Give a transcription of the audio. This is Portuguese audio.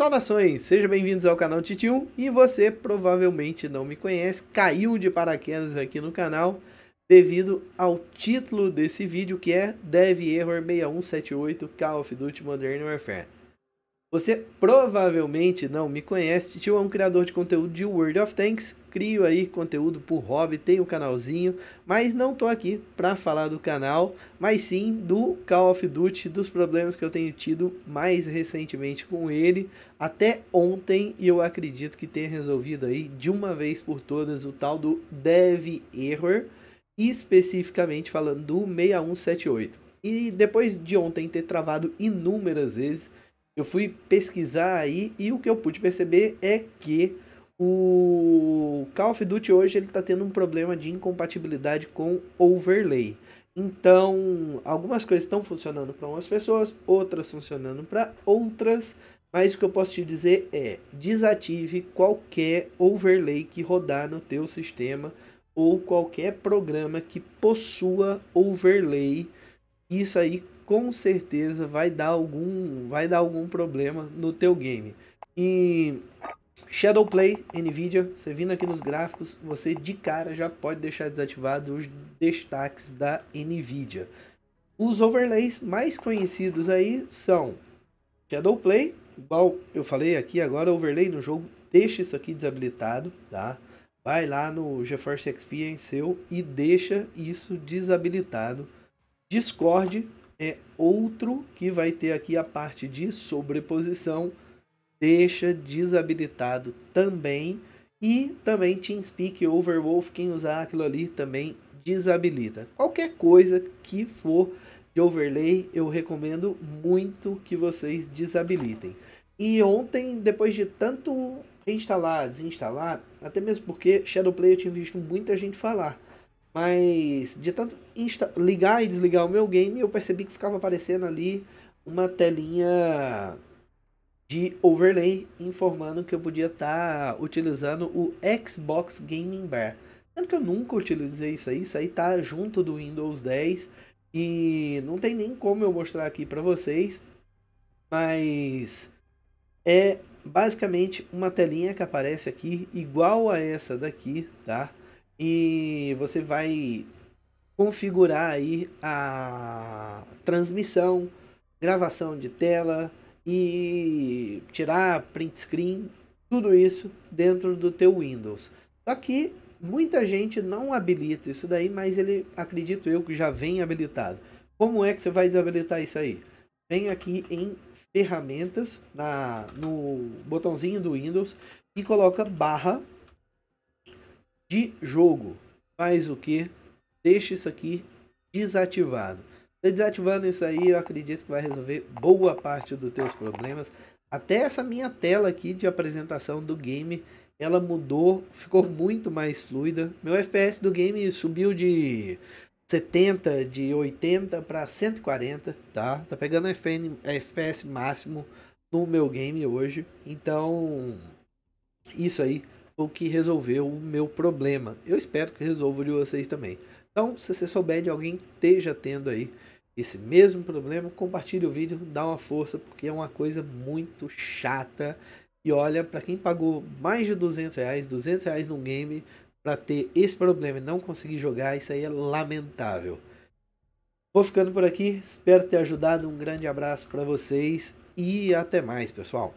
Saudações, sejam bem-vindos ao canal Titi 1 e você provavelmente não me conhece, caiu de paraquedas aqui no canal devido ao título desse vídeo que é Dev Error 6178 Call of Duty Modern Warfare. Você provavelmente não me conhece, Titio é um criador de conteúdo de World of Tanks, crio aí conteúdo por hobby, tenho um canalzinho, mas não tô aqui para falar do canal, mas sim do Call of Duty, dos problemas que eu tenho tido mais recentemente com ele, até ontem, e eu acredito que tenha resolvido aí de uma vez por todas o tal do Dev Error, especificamente falando do 6178. E depois de ontem ter travado inúmeras vezes, eu fui pesquisar aí e o que eu pude perceber é que o Call of Duty hoje ele está tendo um problema de incompatibilidade com overlay. Então, algumas coisas estão funcionando para umas pessoas, outras funcionando para outras. Mas o que eu posso te dizer é: desative qualquer overlay que rodar no teu sistema ou qualquer programa que possua overlay. Isso aí com certeza vai dar algum, vai dar algum problema no teu game. E Shadowplay, Nvidia, você vindo aqui nos gráficos, você de cara já pode deixar desativado os destaques da Nvidia. Os overlays mais conhecidos aí são Shadowplay, igual eu falei aqui agora, overlay no jogo, deixa isso aqui desabilitado, tá? Vai lá no GeForce Experience seu e deixa isso desabilitado. Discord, é outro que vai ter aqui a parte de sobreposição, deixa desabilitado também. E também TeamSpeak Overwolf, quem usar aquilo ali também desabilita. Qualquer coisa que for de overlay, eu recomendo muito que vocês desabilitem. E ontem, depois de tanto instalar, desinstalar, até mesmo porque Shadowplay eu tinha visto muita gente falar. Mas de tanto insta ligar e desligar o meu game, eu percebi que ficava aparecendo ali uma telinha de overlay informando que eu podia estar tá utilizando o Xbox Gaming Bar. Sendo que eu nunca utilizei isso aí, isso aí tá junto do Windows 10 e não tem nem como eu mostrar aqui para vocês, mas é basicamente uma telinha que aparece aqui igual a essa daqui, tá? e você vai configurar aí a transmissão, gravação de tela e tirar print screen, tudo isso dentro do teu Windows. Só que muita gente não habilita isso daí, mas ele acredito eu que já vem habilitado. Como é que você vai desabilitar isso aí? Vem aqui em ferramentas na no botãozinho do Windows e coloca barra de jogo. Faz o que? Deixa isso aqui desativado. Tá desativando isso aí, eu acredito que vai resolver boa parte dos teus problemas. Até essa minha tela aqui de apresentação do game, ela mudou, ficou muito mais fluida. Meu FPS do game subiu de 70, de 80 para 140, tá? Tá pegando FN, FPS máximo no meu game hoje. Então, isso aí o que resolveu o meu problema. Eu espero que resolva de vocês também. Então, se você souber de alguém que esteja tendo aí esse mesmo problema, compartilhe o vídeo, dá uma força, porque é uma coisa muito chata. E olha, para quem pagou mais de 200 reais, 200 reais num game, para ter esse problema e não conseguir jogar, isso aí é lamentável. Vou ficando por aqui, espero ter ajudado, um grande abraço para vocês e até mais, pessoal.